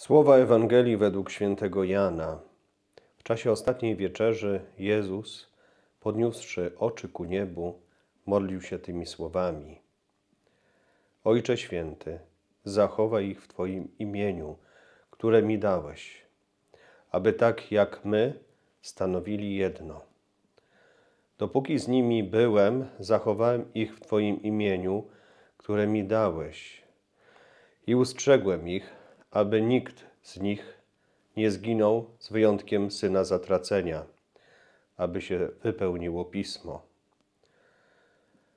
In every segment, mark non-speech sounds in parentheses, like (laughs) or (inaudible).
Słowa Ewangelii według świętego Jana. W czasie ostatniej wieczerzy Jezus, podniósłszy oczy ku niebu, modlił się tymi słowami. Ojcze Święty, zachowaj ich w Twoim imieniu, które mi dałeś, aby tak jak my stanowili jedno. Dopóki z nimi byłem, zachowałem ich w Twoim imieniu, które mi dałeś i ustrzegłem ich, aby nikt z nich nie zginął z wyjątkiem syna zatracenia, aby się wypełniło pismo.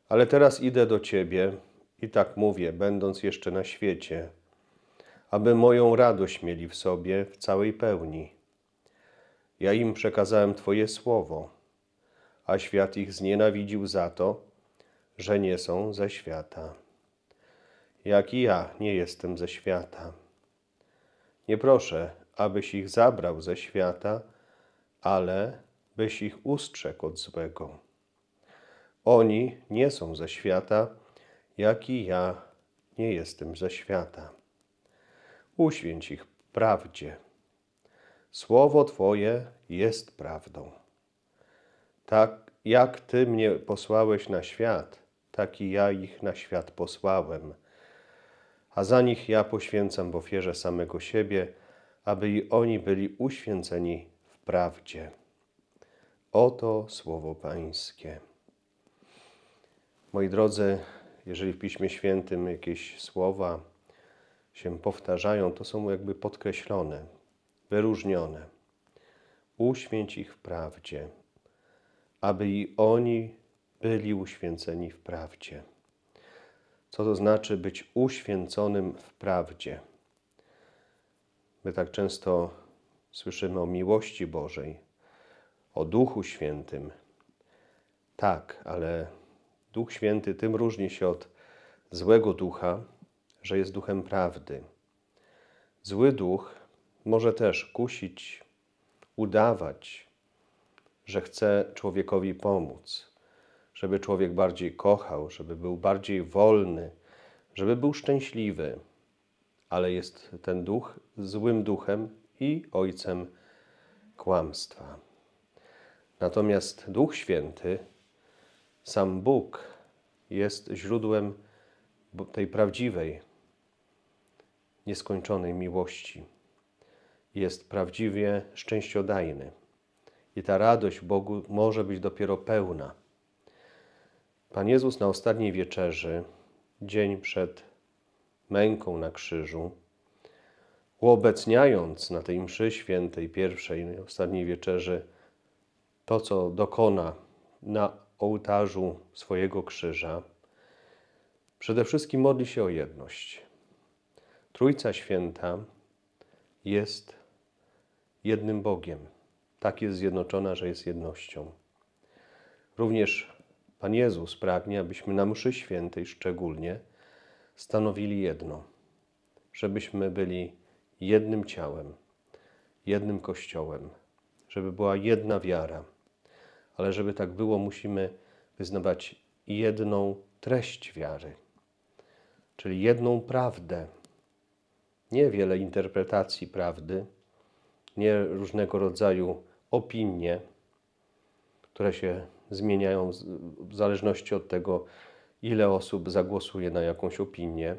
Ale teraz idę do Ciebie i tak mówię, będąc jeszcze na świecie, aby moją radość mieli w sobie w całej pełni. Ja im przekazałem Twoje słowo, a świat ich znienawidził za to, że nie są ze świata. Jak i ja nie jestem ze świata. Nie proszę, abyś ich zabrał ze świata, ale byś ich ustrzegł od złego. Oni nie są ze świata, jak i ja nie jestem ze świata. Uświęć ich prawdzie. Słowo Twoje jest prawdą. Tak jak Ty mnie posłałeś na świat, tak i ja ich na świat posłałem – a za nich ja poświęcam w ofierze samego siebie, aby i oni byli uświęceni w prawdzie. Oto słowo Pańskie. Moi drodzy, jeżeli w Piśmie Świętym jakieś słowa się powtarzają, to są jakby podkreślone, wyróżnione. Uświęć ich w prawdzie, aby i oni byli uświęceni w prawdzie. Co to znaczy być uświęconym w prawdzie? My tak często słyszymy o miłości Bożej, o Duchu Świętym. Tak, ale Duch Święty tym różni się od złego ducha, że jest duchem prawdy. Zły duch może też kusić, udawać, że chce człowiekowi pomóc, żeby człowiek bardziej kochał, żeby był bardziej wolny, żeby był szczęśliwy. Ale jest ten duch złym duchem i ojcem kłamstwa. Natomiast Duch Święty, sam Bóg, jest źródłem tej prawdziwej, nieskończonej miłości. Jest prawdziwie szczęściodajny. I ta radość Bogu może być dopiero pełna Pan Jezus na ostatniej wieczerzy, dzień przed męką na krzyżu, uobecniając na tej mszy świętej, pierwszej, ostatniej wieczerzy, to, co dokona na ołtarzu swojego krzyża, przede wszystkim modli się o jedność. Trójca Święta jest jednym Bogiem. Tak jest zjednoczona, że jest jednością. Również Pan Jezus pragnie, abyśmy na mszy świętej szczególnie stanowili jedno, żebyśmy byli jednym ciałem, jednym kościołem, żeby była jedna wiara. Ale żeby tak było, musimy wyznawać jedną treść wiary, czyli jedną prawdę. Nie wiele interpretacji prawdy, nie różnego rodzaju opinie, które się zmieniają w zależności od tego, ile osób zagłosuje na jakąś opinię,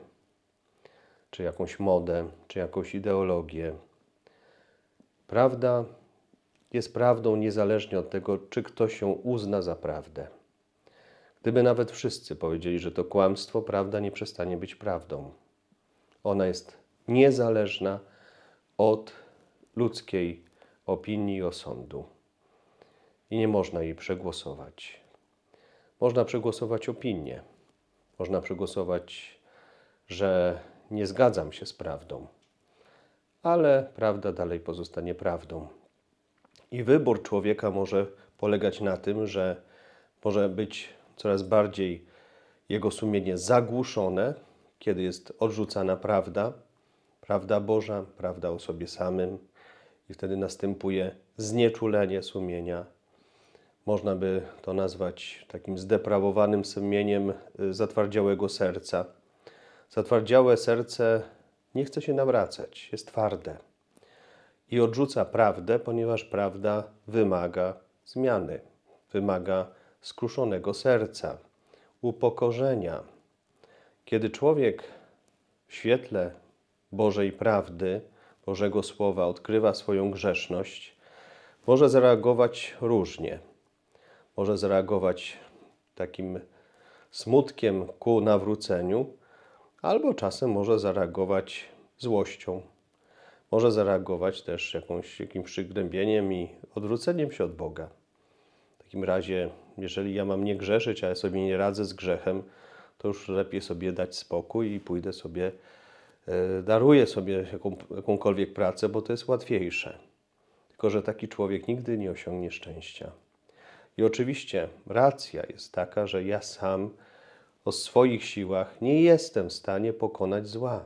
czy jakąś modę, czy jakąś ideologię. Prawda jest prawdą niezależnie od tego, czy ktoś ją uzna za prawdę. Gdyby nawet wszyscy powiedzieli, że to kłamstwo, prawda nie przestanie być prawdą. Ona jest niezależna od ludzkiej opinii i osądu i nie można jej przegłosować. Można przegłosować opinię, można przegłosować, że nie zgadzam się z prawdą, ale prawda dalej pozostanie prawdą. I wybór człowieka może polegać na tym, że może być coraz bardziej jego sumienie zagłuszone, kiedy jest odrzucana prawda, prawda Boża, prawda o sobie samym, i wtedy następuje znieczulenie sumienia można by to nazwać takim zdeprawowanym sumieniem y, zatwardziałego serca. Zatwardziałe serce nie chce się nawracać, jest twarde i odrzuca prawdę, ponieważ prawda wymaga zmiany, wymaga skruszonego serca, upokorzenia. Kiedy człowiek w świetle Bożej prawdy, Bożego Słowa odkrywa swoją grzeszność, może zareagować różnie może zareagować takim smutkiem ku nawróceniu, albo czasem może zareagować złością. Może zareagować też jakąś, jakimś przygnębieniem i odwróceniem się od Boga. W takim razie, jeżeli ja mam nie grzeszyć, ja sobie nie radzę z grzechem, to już lepiej sobie dać spokój i pójdę sobie, e, daruję sobie jaką, jakąkolwiek pracę, bo to jest łatwiejsze. Tylko, że taki człowiek nigdy nie osiągnie szczęścia. I oczywiście racja jest taka, że ja sam o swoich siłach nie jestem w stanie pokonać zła,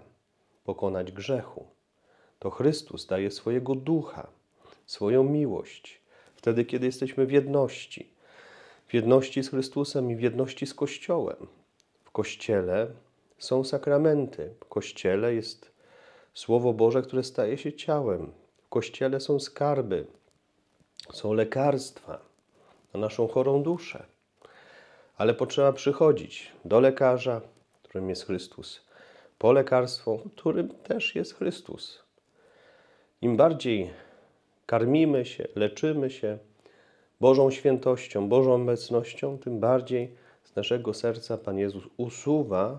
pokonać grzechu. To Chrystus daje swojego ducha, swoją miłość, wtedy, kiedy jesteśmy w jedności. W jedności z Chrystusem i w jedności z Kościołem. W Kościele są sakramenty. W Kościele jest Słowo Boże, które staje się ciałem. W Kościele są skarby, są lekarstwa, na naszą chorą duszę. Ale potrzeba przychodzić do lekarza, którym jest Chrystus, po lekarstwo, którym też jest Chrystus. Im bardziej karmimy się, leczymy się Bożą świętością, Bożą obecnością, tym bardziej z naszego serca Pan Jezus usuwa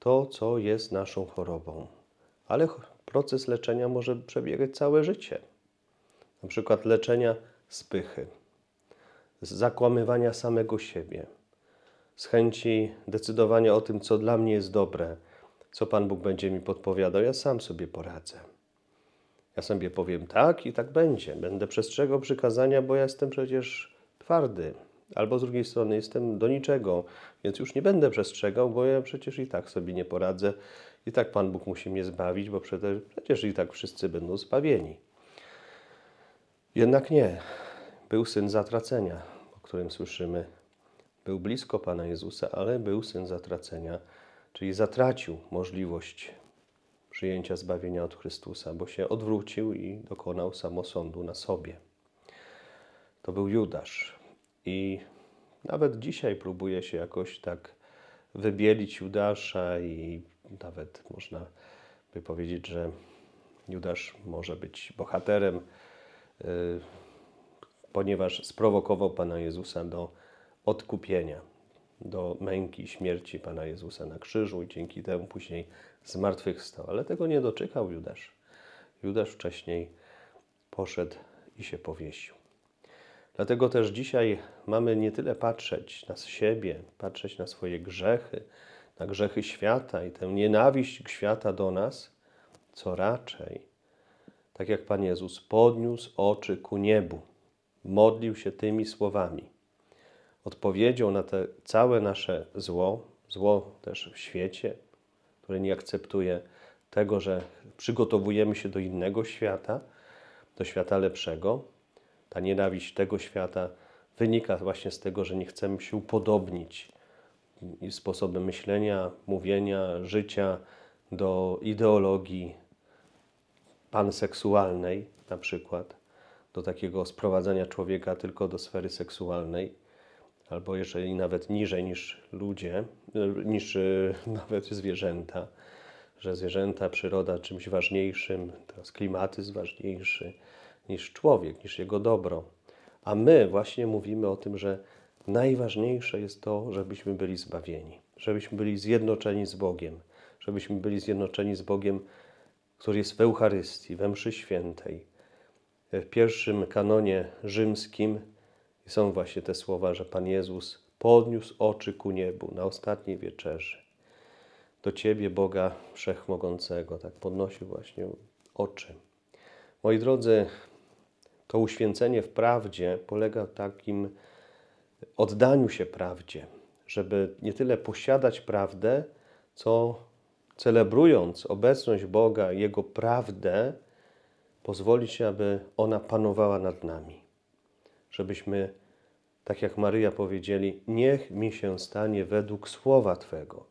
to, co jest naszą chorobą. Ale proces leczenia może przebiegać całe życie. Na przykład leczenia spychy z zakłamywania samego siebie, z chęci decydowania o tym, co dla mnie jest dobre, co Pan Bóg będzie mi podpowiadał. Ja sam sobie poradzę. Ja sobie powiem tak i tak będzie. Będę przestrzegał przykazania, bo ja jestem przecież twardy. Albo z drugiej strony jestem do niczego, więc już nie będę przestrzegał, bo ja przecież i tak sobie nie poradzę. I tak Pan Bóg musi mnie zbawić, bo przecież, przecież i tak wszyscy będą zbawieni. Jednak nie był syn zatracenia, o którym słyszymy. Był blisko Pana Jezusa, ale był syn zatracenia, czyli zatracił możliwość przyjęcia zbawienia od Chrystusa, bo się odwrócił i dokonał samosądu na sobie. To był Judasz. I nawet dzisiaj próbuje się jakoś tak wybielić Judasza i nawet można by powiedzieć, że Judasz może być bohaterem y, ponieważ sprowokował Pana Jezusa do odkupienia, do męki, śmierci Pana Jezusa na krzyżu i dzięki temu później zmartwychwstał. Ale tego nie doczekał Judasz. Judasz wcześniej poszedł i się powiesił. Dlatego też dzisiaj mamy nie tyle patrzeć na siebie, patrzeć na swoje grzechy, na grzechy świata i tę nienawiść świata do nas, co raczej, tak jak Pan Jezus podniósł oczy ku niebu, modlił się tymi słowami. Odpowiedzią na te całe nasze zło, zło też w świecie, które nie akceptuje tego, że przygotowujemy się do innego świata, do świata lepszego. Ta nienawiść tego świata wynika właśnie z tego, że nie chcemy się upodobnić sposobem myślenia, mówienia, życia do ideologii panseksualnej na przykład, do takiego sprowadzania człowieka tylko do sfery seksualnej, albo jeżeli nawet niżej niż ludzie, e, niż e, (laughs) nawet zwierzęta, że zwierzęta, przyroda czymś ważniejszym, teraz klimatyzm ważniejszy niż człowiek, niż jego dobro. A my właśnie mówimy o tym, że najważniejsze jest to, żebyśmy byli zbawieni, żebyśmy byli zjednoczeni z Bogiem, żebyśmy byli zjednoczeni z Bogiem, który jest w Eucharystii, we mszy świętej, w pierwszym kanonie rzymskim są właśnie te słowa, że Pan Jezus podniósł oczy ku niebu na ostatniej wieczerzy. Do Ciebie, Boga Wszechmogącego, tak podnosił właśnie oczy. Moi drodzy, to uświęcenie w prawdzie polega w takim oddaniu się prawdzie, żeby nie tyle posiadać prawdę, co celebrując obecność Boga, Jego prawdę, pozwolić, aby ona panowała nad nami. Żebyśmy, tak jak Maryja powiedzieli, niech mi się stanie według słowa Twego,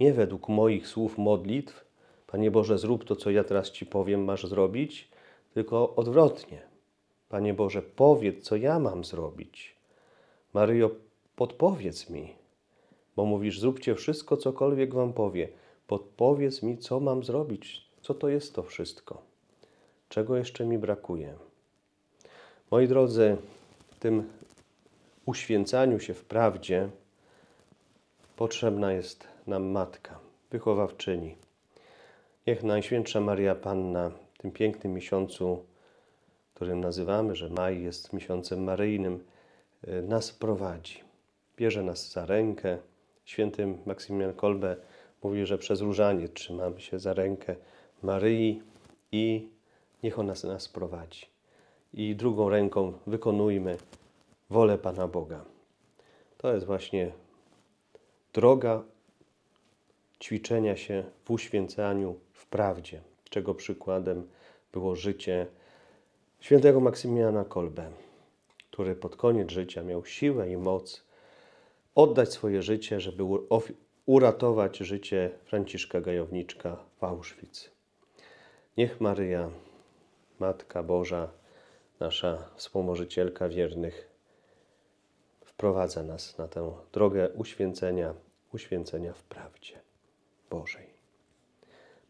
nie według moich słów modlitw. Panie Boże, zrób to, co ja teraz Ci powiem, masz zrobić, tylko odwrotnie. Panie Boże, powiedz, co ja mam zrobić. Maryjo, podpowiedz mi, bo mówisz, zróbcie wszystko, cokolwiek wam powie. Podpowiedz mi, co mam zrobić, co to jest to wszystko. Czego jeszcze mi brakuje? Moi drodzy, w tym uświęcaniu się w prawdzie potrzebna jest nam matka, wychowawczyni. Niech Najświętsza Maria Panna w tym pięknym miesiącu, którym nazywamy, że maj jest miesiącem maryjnym, y, nas prowadzi. Bierze nas za rękę. Święty Maksymian Kolbe mówi, że przez różanie trzymamy się za rękę Maryi i niech ona nas prowadzi. I drugą ręką wykonujmy wolę Pana Boga. To jest właśnie droga ćwiczenia się w uświęcaniu w prawdzie, czego przykładem było życie świętego Maksymiana Kolbe, który pod koniec życia miał siłę i moc oddać swoje życie, żeby uratować życie Franciszka Gajowniczka w Auschwitz. Niech Maryja Matka Boża, nasza wspomożycielka wiernych, wprowadza nas na tę drogę uświęcenia, uświęcenia w prawdzie Bożej.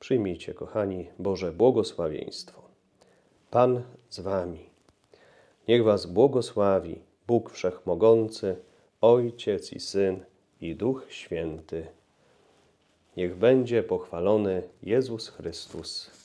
Przyjmijcie, kochani, Boże błogosławieństwo. Pan z Wami. Niech Was błogosławi Bóg Wszechmogący, Ojciec i Syn i Duch Święty. Niech będzie pochwalony Jezus Chrystus.